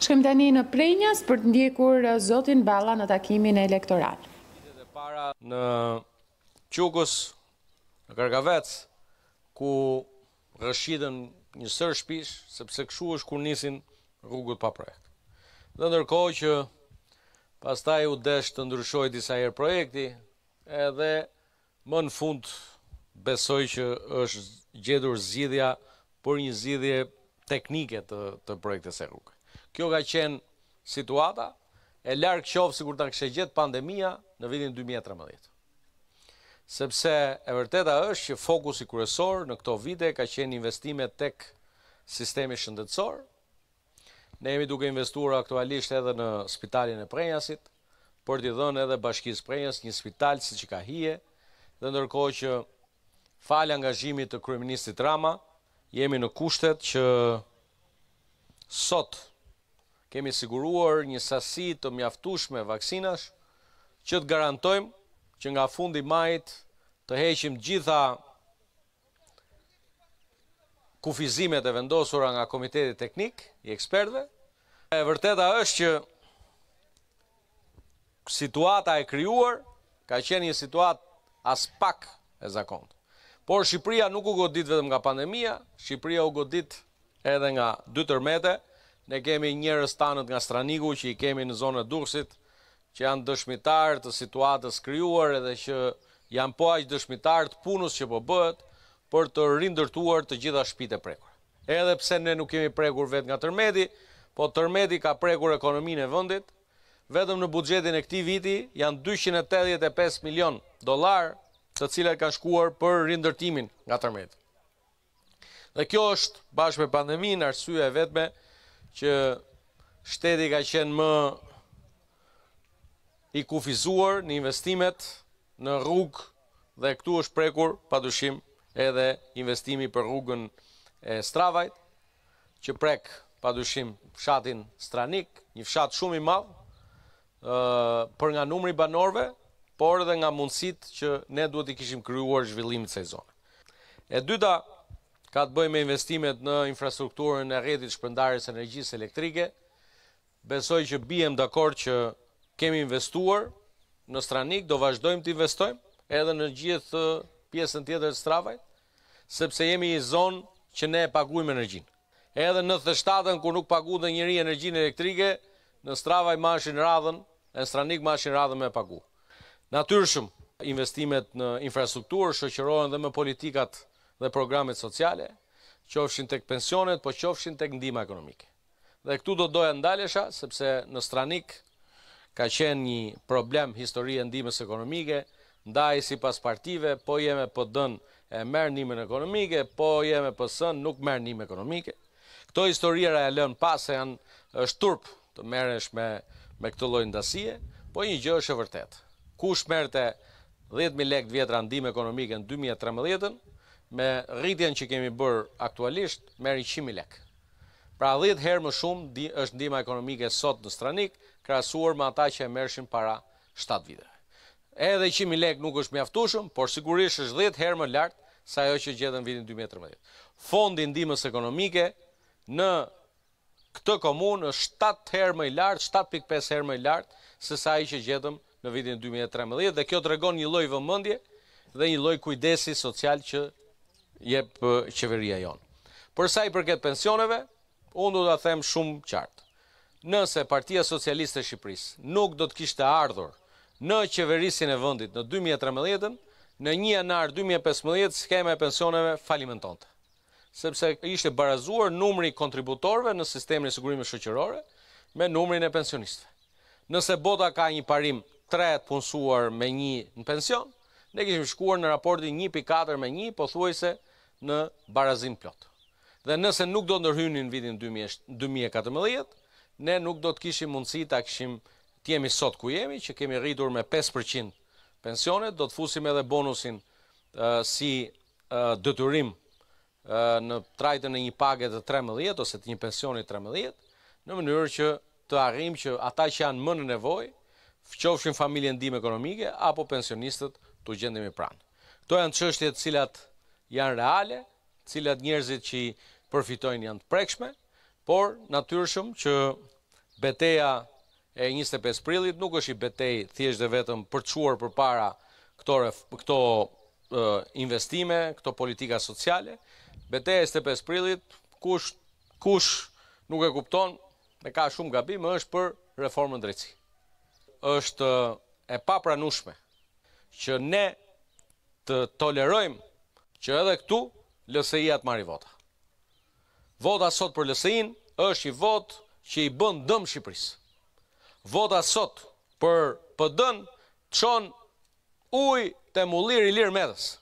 Shkëm tani në prejnjas për të ndjekur uh, Zotin Bala në takimin e elektoral. Në Qukës, në Kërgavec, ku rëshqitën një sërë shpish, sepse këshu është kur nisin rrugët pa projekt. Dhe ndërkohë që pastaj u desh të ndryshoj disa herë projekti, edhe më në fund besoj që është gjedur zidhja për një zidhje teknike të, të projekte se rrugët. Kjo ka qenë situata e larkë qovë si kur të në kështë gjithë pandemija në vidin 2013. Sepse e vërteta është që fokus i kërësor në këto vide ka qenë investimet tek sistemi shëndetsor. Ne jemi duke investuar aktualisht edhe në spitalin e prejnjasit, për t'i dhënë edhe bashkis prejnjas një spital si që ka hije, dhe ndërko që falë angazhimit të kërëministit Rama, jemi në kushtet që sotë, kemi siguruar një sasi të mjaftushme vaksinash, që të garantojmë që nga fundi majt të heqim gjitha kufizimet e vendosura nga Komiteti Teknik i ekspertve. E vërteta është që situata e kryuar ka qenë një situat as pak e zakonët. Por Shqipëria nuk u godit vetëm nga pandemia, Shqipëria u godit edhe nga dy tërmete, Ne kemi njërës tanët nga Straniku që i kemi në zonë e Dursit, që janë dëshmitarë të situatës kryuar edhe që janë po aqë dëshmitarë të punës që po bëhet për të rindërtuar të gjitha shpite prekur. Edhe pse ne nuk kemi prekur vetë nga tërmedi, po tërmedi ka prekur ekonomin e vëndit, vetëm në budgetin e këti viti janë 285 milion dolar të cilat kanë shkuar për rindërtimin nga tërmedi. Dhe kjo është bashkë me pandemin, arsye e vetëme, që shteti ka qenë më i kufizuar në investimet në rrugë dhe këtu është prekur pa dushim edhe investimi për rrugën e Stravajt që prek pa dushim fshatin Stranik, një fshat shumë i madh për nga numri i banorëve, por edhe nga mundësitë që ne duhet i kishim krijuar zhvillimit e kësaj zone. E dyta ka të bëj me investimet në infrastrukturën e redit shpëndarës energjisë elektrike, besoj që bijem dhe akord që kemi investuar në stranik, do vazhdojmë të investojmë edhe në gjithë pjesën tjetër të stravajt, sepse jemi i zonë që ne paguim energjinë. Edhe në të shtatën, kur nuk pagu dhe njëri energjinë elektrike, në stravaj mashin radhen, në stranik mashin radhen me pagu. Natyrshëm, investimet në infrastrukturë shëqërojnë dhe me politikat dhe programet sociale, qofshin tek pensionet, po qofshin tek ndihma ekonomike. Dhe këtu do doja ndalesha sepse në Stranik ka qenë një problem historie ndihmës ekonomike, ndaj sipas partive, po jemi pd po dënë e merr ndihmën ekonomike, po jemi ps po sënë nuk merr njimin ekonomike. Kto historiera e lën pas se janë është turp të merresh me me këtë lloj ndasie, po një gjë është e vërtetë. Kush të 10000 lekë vjetra ndihmë ekonomike në 2013-ën, me rritjen që kemi bër aktualisht meri 100000 lek. Pra 10 herë më shumë është ndihma ekonomike sot në Stranik krahasuar me ata që e merreshin para 7 viteve. Edhe 100000 lek nuk është mjaftueshëm, por sigurisht është 10 herë më lart se ajo që gjetën vitin 2013. Fondi i ndihmës ekonomike në këtë komunë është 7 herë më i lart, 7.5 herë më i lart se sa ai që gjetëm në vitin 2013 dhe kjo tregon një lloj vëmendje dhe një lloj kujdesi social që jep qeveria jonë. Përsa i përket pensioneve, unë do të them shumë qartë. Nëse Partia Socialiste Shqipëris nuk do të kishte ardhur në qeverisin e vëndit në 2013, në një janar 2015, skema e pensioneve falimentonte. Sepse ishte barazuar numri kontributorve në sistemin e sigurimit shëqërore me numrin e pensionistëve. Nëse bota ka një parim 3 punësuar me një në pension, ne kishme shkuar në raportin 1.4 me 1, po thuaj se në barazim plot. Dhe nëse nuk do ndërhyjnë në vitin 2014, ne nuk do të kishim mundësi ta kishim të jemi sot ku jemi, që kemi rritur me 5% pensionet, do të fusim edhe bonusin si dëtyrim në trajtën e një pagë të 13 ose të një pensioni 13, në mënyrë që të arrijmë që ata që janë më në nevoj fqofshin familjen dimë ekonomike apo pensionistët të gjendemi pranë. Kto janë çështjet të cilat janë reale, cilat njerëzit që i përfitojnë janë të prekshme, por natyrshëm që beteja e 25 prillit nuk është i betej thjesht dhe vetëm përquar për para këto investime, këto politika sociale. Beteja e 25 prillit, kush nuk e kupton, me ka shumë gabim, është për reformën drejtësi. është e papra që ne të tolerojmë që edhe këtu LSI-ja të marri vota. Vota sot për LSI-n është i vot që i bën dëm Shqipërisë. Vota sot për PD-n çon ujë te mulliri i lirë Medës.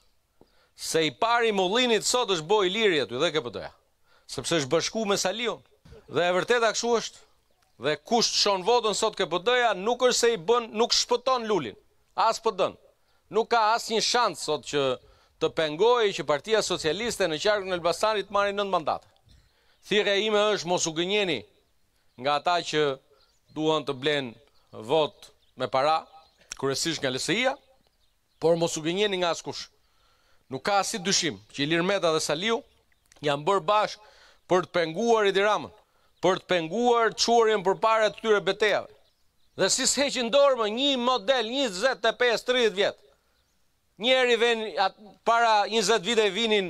Se i pari mullinit sot është boj liri aty dhe ke PD-ja. Sepse është bashku me Saliun. Dhe e vërteta kështu është. Dhe kush çon votën sot ke PD-ja nuk është se i bën, nuk shpëton lulin. As PD-n. Nuk ka asnjë shans sot që të pengoj që partia socialiste në qarkën e Elbasanit marri nëndë mandatë. Thire ime është mos u gënjeni nga ata që duhan të blenë vot me para, kërësish nga lësëia, por mos u gënjeni nga askush. Nuk ka si dyshim që Ilir Meta dhe Saliu janë bërë bashkë për të penguar i diramën, për të penguar qurin për pare të tyre betejave. Dhe si se që ndorë më një model 25-30 vjetë, njeri ven para 20 vite vinin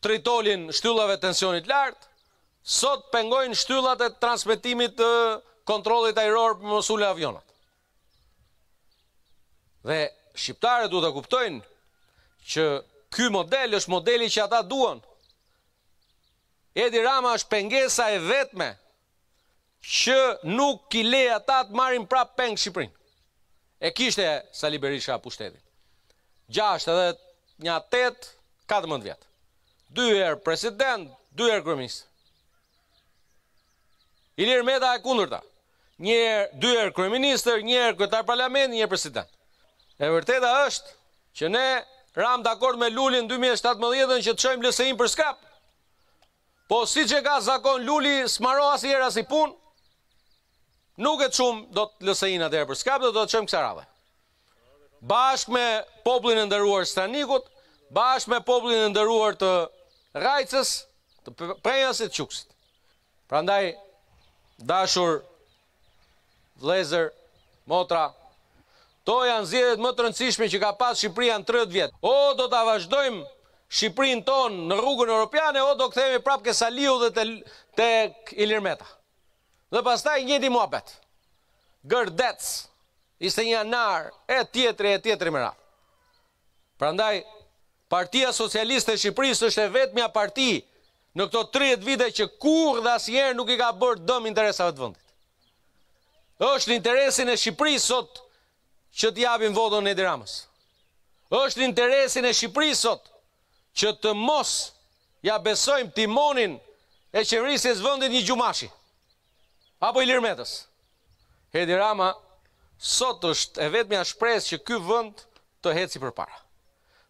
tritolin shtyllave tensionit lartë, sot pengojnë shtyllat e transmitimit të kontrolit aeror për mosullë avionat. Dhe shqiptare du të kuptojnë që ky model është modeli që ata duon. Edi Rama është pengesa e vetme që nuk kile ata të marim pra peng Shqiprin. E kishte Sali Berisha pushtetin. 6 edhe një atet, 14 vjetë. Dujer president, dujer kërëministë. Ilir Meta e kundur ta. Njëherë, dujer kërëministër, njëherë këtar parlament, njëherë president. E vërteta është që ne ram d'akord akord me në 2017-ën që të shojmë lësejim për skap. Po si që ka zakon lulli smaro as i si pun, nuk e të shumë do të lësejnë atë e për skap dhe do të shojmë kësa radhe bashk me poplin e ndërruar stranikut, bashk me poplin e ndërruar të rajcës, të prejnës e të qukësit. Pra ndaj, dashur, vlezër, motra, to janë zirët më të rëndësishme që ka pas Shqipëria në 30 vjetë. O, do të avashdojmë Shqipërin tonë në rrugën Europiane, o, do këthejmë i prapë ke Saliu dhe të Ilirmeta. Dhe pas taj njëti muabet, gërdecë, ishte një anar, e tjetëri, e tjetëri më rap. Pra ndaj, partia socialiste e Shqipëris është e vetë mja parti në këto 30 vite që kur dhe njerë nuk i ka bërë dëmë interesave të vëndit. Êshtë në interesin e Shqipëris sot që t'jabim vodon e diramës. Êshtë në interesin e Shqipëris sot që të mos ja besojmë timonin e qëvërisës vëndit një gjumashi. Apo i lirë metës. Edi Rama, sot është e vetëmja shpresë që ky vënd të heci për para.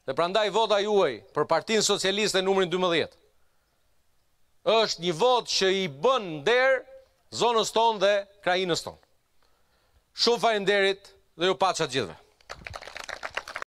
Dhe prandaj vota juaj për partin socialiste në numërin 12, është një vot që i bën nderë zonës tonë dhe krajinës tonë. Shumë fajnë nderit dhe ju pacha gjithve.